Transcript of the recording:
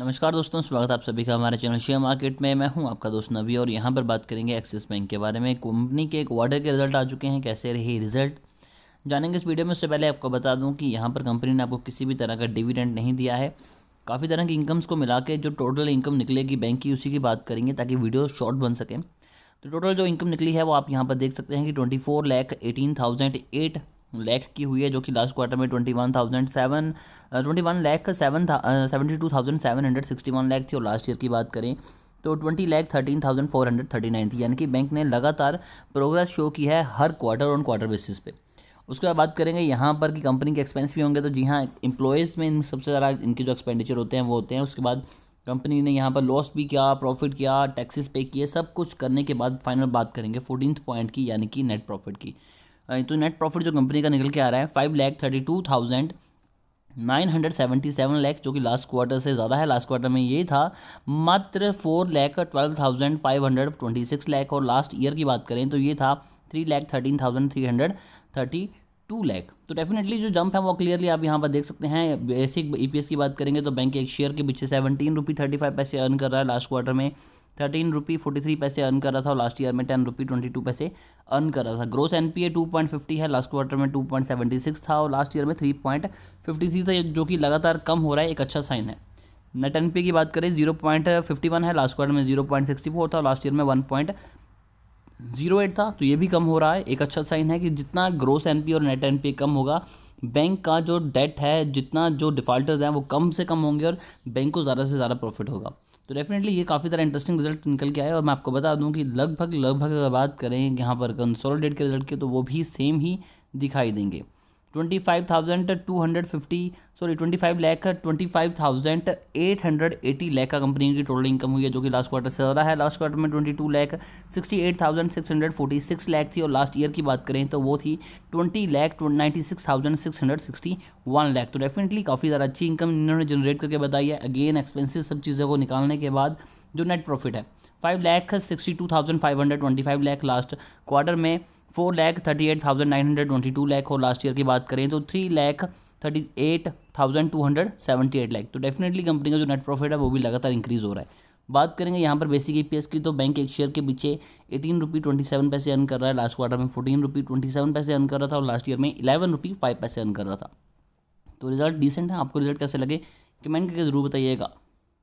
नमस्कार दोस्तों स्वागत आप सभी का हमारे चैनल शेयर मार्केट में मैं हूं आपका दोस्त नवी और यहां पर बात करेंगे एक्सिस बैंक के बारे में कंपनी के क्वार्टर के रिजल्ट आ चुके हैं कैसे रहे रिजल्ट जानेंगे इस वीडियो में उससे पहले आपको बता दूं कि यहां पर कंपनी ने आपको किसी भी तरह का डिविडेंड नहीं दिया है काफ़ी तरह की इनकम्स को मिला के जो टोटल इनकम निकलेगी बैंक की उसी की बात करेंगे ताकि वीडियो शॉर्ट बन सकें तो टोटल जो इनकम निकली है वो आप यहाँ पर देख सकते हैं कि twenty four lakh eighteen thousand eight lakh की हुई है जो कि लास्ट क्वार्टर में twenty one thousand seven twenty one lakh seven seventy two thousand seven hundred sixty one lakh थी और लास्ट ईयर की बात करें तो twenty lakh thirteen thousand four hundred thirty nine थी यानी कि बैंक ने लगातार प्रोग्रेस शो की है हर क्वार्टर ऑन क्वार्टर बेसिस पे उसके बाद बात करेंगे यहाँ पर कि कंपनी के एक्सपेंस भी होंगे तो जी हाँ इंप्लॉयज़ में सबसे ज़्यादा इनके जो एक्सपेंडिचर होते हैं वो होते हैं उसके बाद कंपनी ने यहाँ पर लॉस भी किया प्रॉफिट किया टैक्सेस पे किए सब कुछ करने के बाद फाइनल बात करेंगे फोर्टीन पॉइंट की यानी कि नेट प्रॉफिट की तो नेट प्रॉफिट जो कंपनी का निकल के आ रहा है five lakh thirty two thousand nine hundred seventy seven lakh जो कि लास्ट क्वार्टर से ज़्यादा है लास्ट क्वार्टर में ये था मात्र four lakh twelve thousand five hundred twenty six lakh और लास्ट ईयर की बात करें तो ये था three lakh thirteen thousand three hundred thirty two lakh तो डेफिनेटली जो जंप है वो क्लियरली आप यहाँ पर देख सकते हैं बेसिक ई की बात करेंगे तो बैंक एक शेयर के पीछे सेवनटीन रुपी थर्टी फाइव पैसे अर्न कर रहा है लास्ट क्वार्टर में थर्टीन रुपी फोर्टी थ्री पैसे अर्न कर रहा था और लास्ट ईयर में टेन रुपी ट्वेंटी टू पैसे अर्न कर रहा था gross N P A two point fifty है लास्ट क्वार्टर में टू पॉइंट सेवेंटी सिक्स था और लास्ट ईयर में थ्री पॉइंट फिफ्टी थ्री था जो कि लगातार कम हो रहा है एक अच्छा साइन है नेट एन पी की बात करें जीरो पॉइंट फिफ्टी वन है लास्ट क्वार्टर में जीरो पॉइंट सिक्सटी फोर था और लास्ट ईयर में वन पॉइंट जीरो एट था तो ये भी कम हो रहा है एक अच्छा साइन है कि जितना ग्रोस एन पी और नेट एन पी कम होगा बैंक का जो डेट है जितना जो डिफ़ाल्टर्स हैं वो कम से कम होंगे और बैंक को ज़्यादा से ज़्यादा प्रॉफिट होगा तो डेफिनेटली ये काफ़ी सारा इंटरेस्टिंग रिजल्ट निकल के आया और मैं आपको बता दूं कि लगभग लगभग अगर बात करें यहाँ पर कंसोलिडेट के रिजल्ट के तो वो भी सेम ही दिखाई देंगे twenty five thousand two hundred fifty sorry twenty five lakh twenty five thousand eight hundred eighty lakh का कंपनी की टोटल इनकम हुई है जो कि लास्ट क्वार्टर से ज़्यादा है लास्ट क्वार्टर में twenty two lakh sixty eight thousand six hundred forty six lakh थी और लास्ट ईयर की बात करें तो वो थी twenty lakh ninety six thousand six hundred sixty one lakh तो डेफिनेटली काफ़ी ज़्यादा अच्छी इनकम इन्होंने जनरेट करके बताई है अगेन एक्सपेंसिव सब चीज़ों को निकालने के बाद जो नेट प्रॉफिट है five lakh sixty two thousand five hundred twenty five lakh last quarter में four lakh thirty eight thousand nine hundred twenty two lakh और लास्ट ईयर की बात करें तो three lakh thirty eight thousand two hundred seventy eight lakh तो डेफिनेटली कंपनी का जो नेट प्रॉफिट है वो भी लगातार इंक्रीज़ हो रहा है बात करेंगे यहाँ पर बेसिक ई की तो बैंक एक शेयर के पीछे एटीन रुपी ट्वेंटी सेवन पैसे अर्न कर रहा है लास्ट क्वार्टर में फोर्टीन रुपी ट्वेंटी सेवन पैसे अर्न कर रहा था और लास्ट ईयर में इलेवन रुपी फाइव पैसे अर्न कर रहा था तो रिजल्ट डिसेंट है आपको रिजल्ट कैसे लगे कमेंट करके जरूर बताइएगा